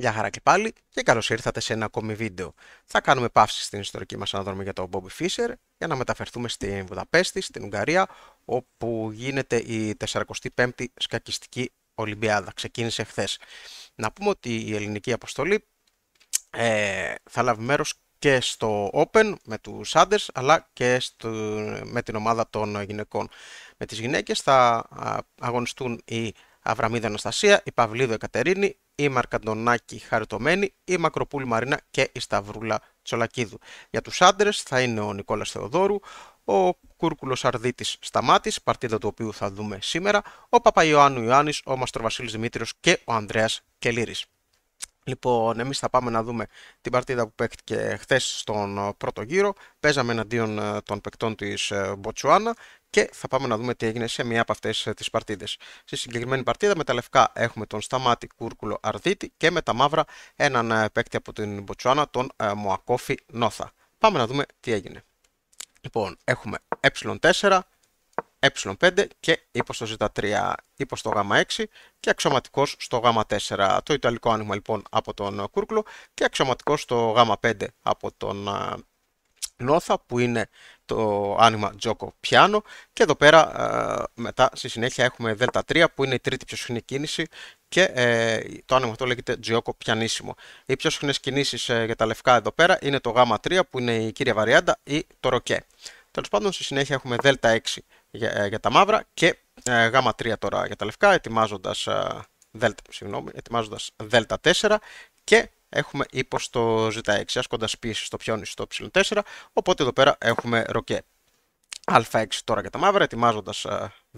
Γεια χαρά και πάλι και καλώς ήρθατε σε ένα ακόμη βίντεο. Θα κάνουμε παύση στην ιστορική μας αναδρομή για τον Μπόμπι Φίσερ για να μεταφερθούμε στη Βουδαπέστη, στην Ουγγαρία, όπου γίνεται η 45η Σκακιστική Ολυμπιάδα. Ξεκίνησε χθες. Να πούμε ότι η ελληνική αποστολή ε, θα λάβει μέρος και στο Open με τους άντρε, αλλά και με την ομάδα των γυναικών. Με τις γυναίκες θα αγωνιστούν η Αβραμίδα Αναστασία, η Παυλίδο Εκατερίνη, η Μαρκαντονάκη Χαριτωμένη, η Μακροπούλη Μαρίνα και η Σταυρούλα Τσολακίδου. Για τους άντρες θα είναι ο Νικόλας Θεοδόρου, ο Κούρκουλος Αρδίτης Σταμάτης, παρτίδα του οποίου θα δούμε σήμερα, ο Παπαϊωάννου Ιωάννης, ο Μαστροβασίλη Δημήτριος και ο Ανδρέας Κελίρης. Λοιπόν, εμείς θα πάμε να δούμε την παρτίδα που παίχτηκε χθες στον πρώτο γύρο. Παίζαμε εναντίον ε, των παικτών της ε, Μποτσουάνα και θα πάμε να δούμε τι έγινε σε μία από αυτές ε, τις παρτίδες. Στη συγκεκριμένη παρτίδα με τα λευκά έχουμε τον Σταμάτη Κούρκουλο Αρδίτη και με τα μαύρα έναν ε, παίκτη από την Μποτσουάνα, τον ε, Μοακόφι Νόθα. Πάμε να δούμε τι έγινε. Λοιπόν, έχουμε ε4, ε5 και ύπο στο 3 ύπο στο Γ6 και αξιωματικός στο Γ4. Το ιταλικό άνοιγμα λοιπόν από τον Κούρκλο και αξιωματικός στο Γ5 από τον νόθα που είναι το άνοιγμα Τζόκο Πιάνο και εδώ πέρα ε, μετά στη συνέχεια έχουμε Δέλτα 3 που είναι η τρίτη πιο συχνή κίνηση και ε, το άνοιγμα αυτό λέγεται Τζιόκο Πιανίσιμο. Οι πιο συχνές κινήσεις ε, για τα λευκά εδώ πέρα είναι το Γ3 που είναι η κύρια βαριάντα ή το Ροκέ. Τέλος πάντων, στη συνέχεια έχουμε Δέλτα 6 για, για τα μαύρα και ε, 3 τώρα για τα λευκά, ετοιμάζοντας Δέλτα, ετοιμάζοντας Δέλτα 4 και έχουμε ύπο στο Z6, ασκώντας πίεση στο πιόνι στο Y4, οπότε εδώ πέρα έχουμε ροκέ. Α6 τώρα για τα μαύρα, ετοιμάζοντας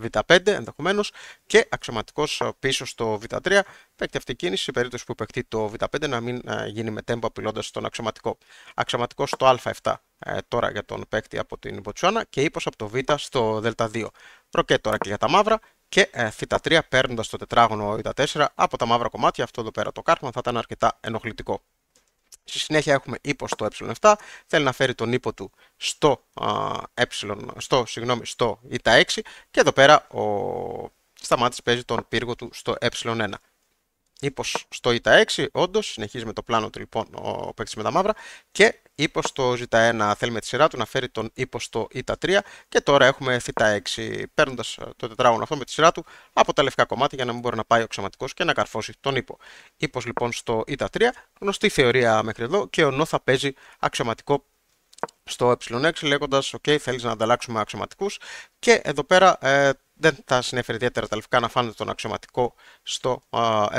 Β5 ενδεχομένως και αξιωματικός πίσω στο Β3. Παίκτη αυτή κίνηση σε περίπτωση που παιχτεί το Β5 να μην γίνει με τέμπο απειλώντας τον αξιωματικό. Αξιωματικός στο Α7 ε, τώρα για τον παίκτη από την Μποτσουάνα και ύπος από το Β στο Δ2. Ροκέ τώρα και για τα μαύρα και ε, 3 παίρνοντας το τετράγωνο η4 από τα μαύρα κομμάτια. Αυτό εδώ πέρα το κάρμα θα ήταν αρκετά ενοχλητικό. Στη συνέχεια έχουμε ύπο στο ε7, θέλει να φέρει τον ύπο του στο, ε, στο, συγγνώμη, στο η6 και εδώ πέρα ο Σταμάτης παίζει τον πύργο του στο ε1. Ύπο στο ιτα 6 όντως, συνεχίζει με το πλάνο του λοιπόν ο παίκτης με τα μαύρα. Και ύπο στο ζ1 θέλει με τη σειρά του να φέρει τον ύπο στο ιτα 3 Και τώρα έχουμε θ6, παίρνοντας ε, το τετράγωνο αυτό με τη σειρά του από τα λευκά κομμάτια για να μην μπορεί να πάει ο ξαματικό και να καρφώσει τον ύπο. Ύπο λοιπόν στο ΙΤΑ 3 γνωστή θεωρία μέχρι εδώ και ο νο θα παίζει αξιωματικό στο ε6 λέγοντας ok θέλεις να ανταλλάξουμε αξιωματικούς και εδώ πέρα ε, δεν θα συνέφερε ιδιαίτερα τα λευκά να φάνε τον αξιωματικό στο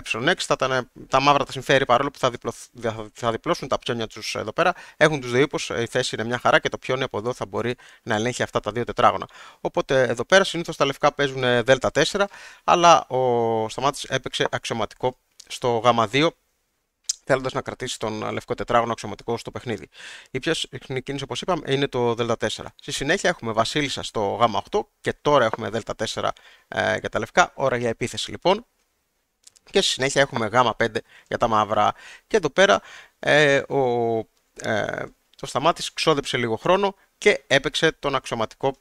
ε6. Θα τα, τα μαύρα τα συμφέρει παρόλο που θα, διπλωθ, θα διπλώσουν τα πιόνια τους εδώ πέρα. Έχουν τους δύο ύπους, η θέση είναι μια χαρά και το πιόνι από εδώ θα μπορεί να ελέγχει αυτά τα δύο τετράγωνα. Οπότε εδώ πέρα συνήθως τα λευκά παίζουν ε, Δ4, αλλά ο Σταμάτης έπαιξε αξιωματικό στο Γ2 θέλοντας να κρατήσει τον λευκό τετράγωνο αξιωματικό στο παιχνίδι. Η πιο συχνή κίνηση, όπως είπαμε, είναι το Δ4. Στη συνέχεια έχουμε Βασίλισσα στο Γ8 και τώρα έχουμε Δ4 ε, για τα λευκά. Ώρα για επίθεση λοιπόν. Και στη συνέχεια έχουμε Γ5 για τα μαύρα. Και εδώ πέρα ε, ο, ε, το Σταμάτης ξόδεψε λίγο χρόνο και έπαιξε τον αξιωματικό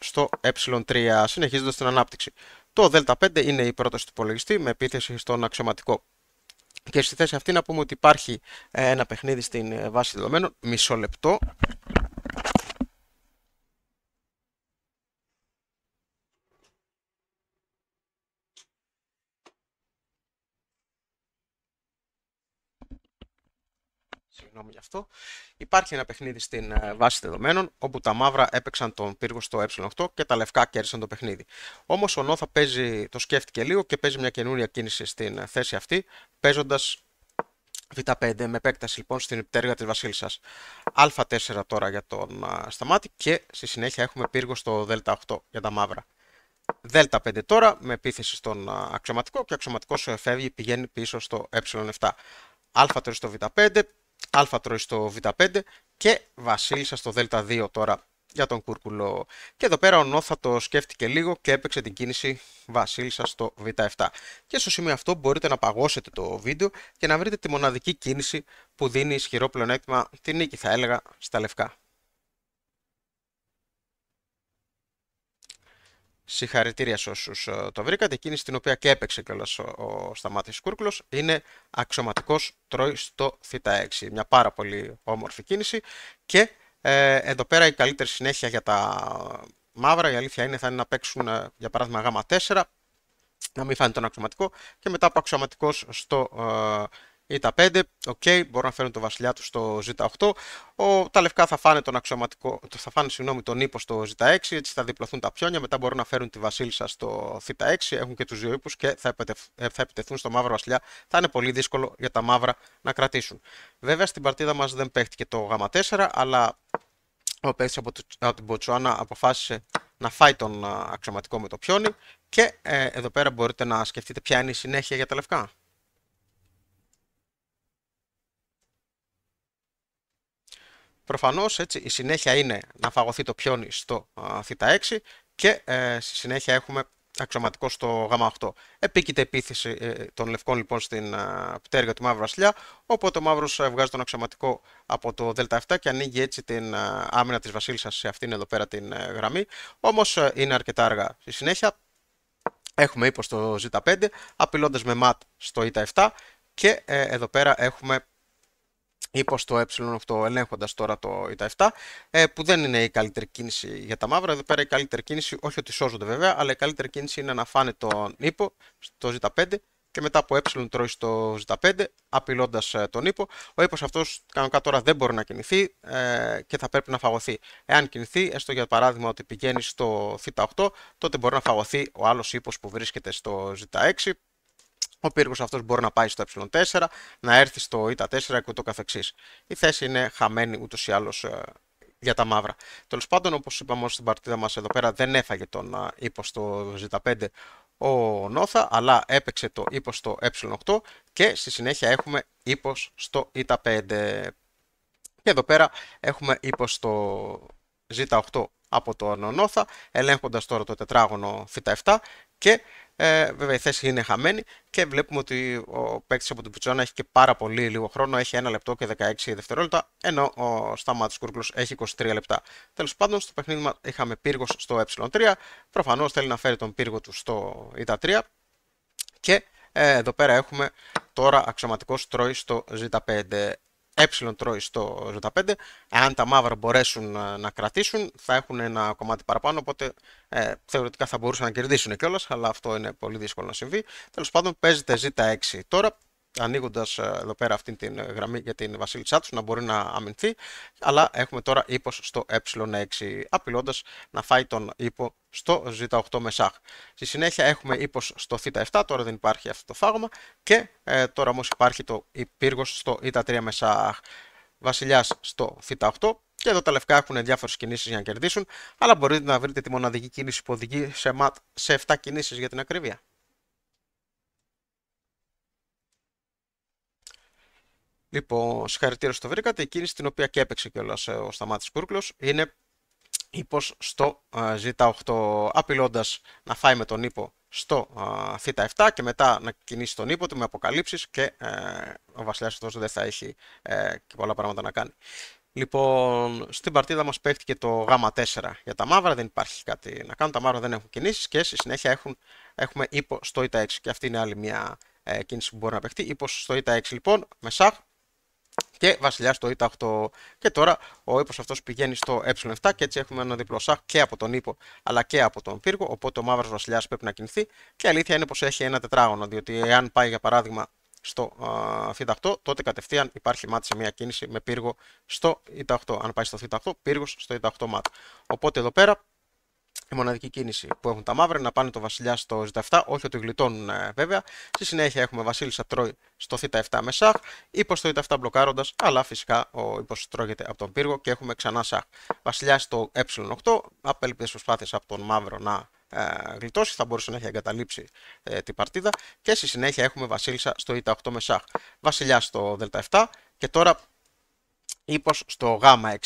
στο ε3 συνεχίζοντας την ανάπτυξη. Το Δ5 είναι η πρόταση του υπολογιστή με επίθεση στον αξιωματικό. Και στη θέση αυτή να πούμε ότι υπάρχει ε, ένα παιχνίδι στην ε, βάση δεδομένων, μισό λεπτό, συγγνώμη γι' Υπάρχει ένα παιχνίδι στην ε, βάση δεδομένων, όπου τα μαύρα έπαιξαν τον πύργο στο ε8 και τα λευκά κέρδισαν το παιχνίδι. Όμως ο Νόθα παίζει, το σκέφτηκε λίγο και παίζει μια καινούρια κίνηση στην ε, θέση αυτή, παίζοντας Β5 με επέκταση λοιπόν στην πτέρυγα της βασιλισσα α Α4 τώρα για τον ε, Σταμάτη και στη συνέχεια έχουμε πύργο στο Δ8 για τα μαύρα. Δ5 τώρα με επίθεση στον αξιωματικό και ο αξιωματικός φεύγει πηγαίνει πίσω στο ε7. Α3 στο Β5 Α 3 στο Β5 και Βασίλισσα στο Δ2 τώρα για τον Κούρκουλο. Και εδώ πέρα ο Νό το σκέφτηκε λίγο και έπαιξε την κίνηση Βασίλισσα στο Β7. Και στο σημείο αυτό μπορείτε να παγώσετε το βίντεο και να βρείτε τη μοναδική κίνηση που δίνει ισχυρό πλεονέκτημα την νίκη θα έλεγα στα λευκά. Συγχαρητήρια σε όσους ε, το βρήκατε. κίνηση στην οποία και έπαιξε κιόλας ο, ο Σταμάτης είναι αξιωματικός τρόι στο Θ6. Μια πάρα πολύ όμορφη κίνηση και ε, εδώ πέρα η καλύτερη συνέχεια για τα μαύρα. Η αλήθεια είναι θα είναι να παίξουν ε, για παράδειγμα γ 4 να μην φάνε τον αξιωματικό και μετά από αξιωματικός στο ή τα 5, οκ, μπορούν να φέρουν το βασιλιά του στο Z8. Ο, τα λευκά θα φάνε τον αξιωματικό, θα φάνε συγγνώμη, τον ύπο στο Z6, έτσι θα διπλωθούν τα πιόνια, μετά μπορούν να φέρουν τη βασίλισσα στο Θ6, έχουν και τους δύο ύπους και θα, θα επιτεθούν στο μαύρο βασιλιά. Θα είναι πολύ δύσκολο για τα μαύρα να κρατήσουν. Βέβαια στην παρτίδα μας δεν παίχτηκε το Γ4, αλλά ο παίχτης από, από την Ποτσουάνα αποφάσισε να φάει τον αξιωματικό με το πιόνι και ε, εδώ πέρα μπορείτε να σκεφτείτε ποια είναι η συνέχεια για τα λευκά. Προφανώς η συνέχεια είναι να φαγωθεί το πιόνι στο θ6 και ε, στη συνέχεια έχουμε αξιωματικό στο Γ8. Επίκειται επίθεση ε, των λευκών λοιπόν στην ε, πτέρυγα του μαύρου βασιλιά, οπότε ο μαύρος ε, βγάζει τον αξιωματικό από το Δ7 και ανοίγει έτσι την άμυνα της Βασίλισσας σε αυτήν εδώ πέρα την ε, γραμμή. Όμως ε, είναι αρκετά αργά. Στη συνέχεια έχουμε ύπο στο Z5, απειλώντας με ματ στο Ι7 και εδώ πέρα έχουμε Υπό στο ε αυτό, ελέγχοντας τώρα το ΙΤΑ 7, ε, που δεν είναι η καλύτερη κίνηση για τα μαύρα. Εδώ πέρα η καλύτερη κίνηση, όχι ότι σώζονται βέβαια, αλλά η καλύτερη κίνηση είναι να φάνε τον ύπο στο ζ 5 και μετά από ε τρώει στο ζ 5 απειλώντας ε, τον ύπο. Ο ύπος αυτός κανονικά τώρα δεν μπορεί να κινηθεί ε, και θα πρέπει να φαγωθεί. Εάν κινηθεί, έστω για παράδειγμα ότι πηγαίνει στο θ8, τότε μπορεί να φαγωθεί ο άλλος ύπος που βρίσκεται στο ζ 6 ο πύργος αυτός μπορεί να πάει στο ε4, να έρθει στο η4 ε και ούτω καθεξής. Η θέση είναι χαμένη ούτως ούτω η άλλως ε, για τα μαύρα. Τέλος πάντων, όπως είπαμε στην παρτίδα μας εδώ πέρα, δεν έφαγε τον ύπο στο ζ 5 ο Νόθα, αλλά έπαιξε το ύπο στο Ε8 και στη συνέχεια έχουμε ύπο στο η ε 5 Και εδώ πέρα έχουμε ύπο στο ζ 8 από τον Νόθα, ελέγχοντας τώρα το τετράγωνο Θ7 και ε, βέβαια η θέση είναι χαμένη και βλέπουμε ότι ο παίκτης από την Πουτσόνα έχει και πάρα πολύ λίγο χρόνο. Έχει 1 λεπτό και 16 δευτερόλεπτα, ενώ ο Σταμάτης Κούρκλος έχει 23 λεπτά. Τέλος πάντων, στο παιχνίδι είχαμε πύργος στο ε3. Προφανώς θέλει να φέρει τον πύργο του στο ε 3 Και ε, εδώ πέρα έχουμε τώρα αξιωματικός τρόι στο Z5 ε τρώει στο ζ5 Αν τα μαύρα μπορέσουν ε, να κρατήσουν, θα έχουν ένα κομμάτι παραπάνω. Οπότε ε, θεωρητικά θα μπορούσαν να κερδίσουν κιόλας, αλλά αυτό είναι πολύ δύσκολο να συμβεί. Τέλος πάντων, παίζεται Z6 τώρα ανοίγοντας ε, εδώ πέρα αυτή την ε, γραμμή για την βασίλισσά τους να μπορεί να αμυνθεί. Αλλά έχουμε τώρα ύπο στο ε6, απειλώντας να φάει τον ύπο στο ζ 8 με σάχ. Στη συνέχεια έχουμε ύπο στο Θ7, τώρα δεν υπάρχει αυτό το φάγωμα. Και ε, τώρα όμως υπάρχει το υπήργος στο Ι3 με σάχ. Βασιλιάς στο Θ8. Και εδώ τα λευκά έχουν διάφορες κινήσεις για να κερδίσουν. Αλλά μπορείτε να βρείτε τη μοναδική κίνηση που οδηγεί σε ματ σε 7 κινήσεις για την ακρίβεια. Λοιπόν, συγχαρητήρια στο βρήκατε. Η κίνηση την οποία και έπαιξε κιόλας ε, ο Σταμάτης Κούρκλος είναι ύπο στο Z8, ε, απειλώντας να φάει με τον ύπο στο ε, Θ7 και μετά να κινήσει τον ύπο του με αποκαλύψεις και ο Βασιλιάς αυτό δεν θα έχει και πολλά πράγματα να κάνει. Λοιπόν, στην παρτίδα μας παίχτηκε το Γ4 για τα μαύρα, δεν υπάρχει κάτι να κάνουν, τα μαύρα δεν έχουν κινήσεις και στη συνέχεια έχουν, έχουμε ύπο στο Ι6 και αυτή είναι άλλη μια κίνηση που μπορεί να παιχτεί. Ύπος στο Ι6 λοιπόν, με σαχ, και βασιλιά στο ΙΤΑ 8. Και τώρα ο ύπος αυτός πηγαίνει στο ε7 και έτσι έχουμε ένα διπλό σαχ και από τον ύπο αλλά και από τον πύργο. Οπότε ο μαύρος βασιλιάς πρέπει να κινηθεί. Και η αλήθεια είναι πως έχει ένα τετράγωνο, διότι εάν πάει για παράδειγμα στο ΦΙΤΑ 8 τότε κατευθείαν υπάρχει μάτι σε μια κίνηση με πύργο στο ΙΤΑ 8 Αν πάει στο ΦΙΤΑ 8 πύργος στο ΙΤΑ 8 μάτι. Οπότε εδώ πέρα η μοναδική κίνηση που έχουν τα μαύρα να πάνε το βασιλιά στο Z7, όχι ότι γλιτώνουν ε, βέβαια. Στη συνέχεια έχουμε βασίλισσα τρώει στο Θ7 με σαχ, ύπος στο Θ7 μπλοκάροντας, αλλά φυσικά ο ύπος τρώγεται από τον πύργο και έχουμε ξανά σαχ. Βασιλιά στο Ε8, απέλπτε προσπάθειες από τον μαύρο να ε, γλιτώσει, θα μπορούσε να έχει εγκαταλείψει ε, την παρτίδα και στη συνέχεια έχουμε βασίλισσα στο Ι8 με σαχ, βασιλιά στο Δ7 και τώρα ύπος στο Γ6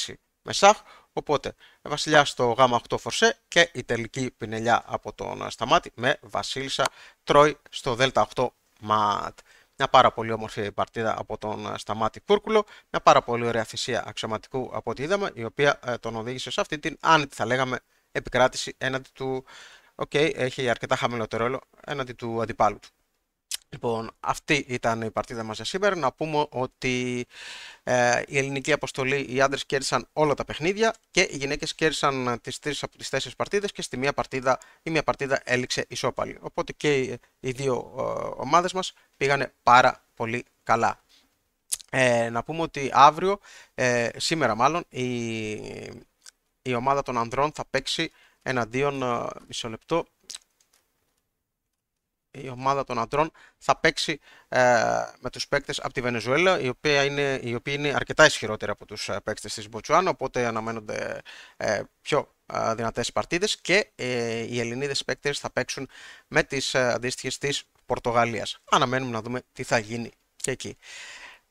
με σαχ, Οπότε, βασιλιά στο Γ8 φορσέ και η τελική πινελιά από τον Σταμάτη με βασίλισσα Τρόι στο Δ8 ματ. Μια πάρα πολύ όμορφη παρτίδα από τον Σταμάτη Κούρκουλο, Μια πάρα πολύ ωραία θυσία αξιωματικού από ό,τι είδαμε, η οποία ε, τον οδήγησε σε αυτή την άνετη, θα λέγαμε, επικράτηση έναντι του. Οκ, okay, έχει αρκετά χαμηλότερο έναντι του αντιπάλου του. Λοιπόν, αυτή ήταν η παρτίδα μας για σήμερα. Να πούμε ότι ε, η ελληνική αποστολή, οι άντρες κέρδισαν όλα τα παιχνίδια και οι γυναίκες κέρδισαν ε, τις τρεις από τις τέσσερις παρτίδες και στη μία παρτίδα, η μία παρτίδα έληξε ισόπαλη. Οπότε και οι, δύο ε, ομάδες μας πήγανε πάρα πολύ καλά. Ε, να πούμε ότι αύριο, ε, σήμερα μάλλον, η, η ομάδα των ανδρών θα παίξει εναντίον, μισό λεπτό, η ομάδα των αντρών θα παίξει ε, με τους παίκτες από τη Βενεζουέλα οι, οποία είναι, οποίοι είναι αρκετά ισχυρότεροι από τους ε, παίκτες της Μποτσουάνα οπότε αναμένονται ε, πιο ε, δυνατές παρτίδες και οι Ελληνίδες παίκτες θα παίξουν με τις αντίστοιχες της Πορτογαλίας. Αναμένουμε να δούμε τι θα γίνει και εκεί.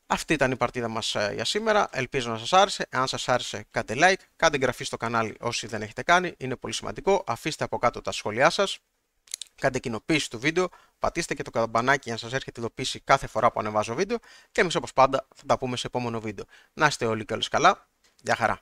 Αυτή ήταν η παρτίδα μας για σήμερα. Ελπίζω να σας άρεσε. Αν σας άρεσε κάντε like, κάντε εγγραφή στο κανάλι όσοι δεν έχετε κάνει. Είναι πολύ σημαντικό. Αφήστε από κάτω τα σχόλιά σας κάντε κοινοποίηση του βίντεο, πατήστε και το καμπανάκι για να σας έρχεται ειδοποίηση κάθε φορά που ανεβάζω βίντεο και εμείς όπως πάντα θα τα πούμε σε επόμενο βίντεο. Να είστε όλοι και όλες καλά. Γεια χαρά!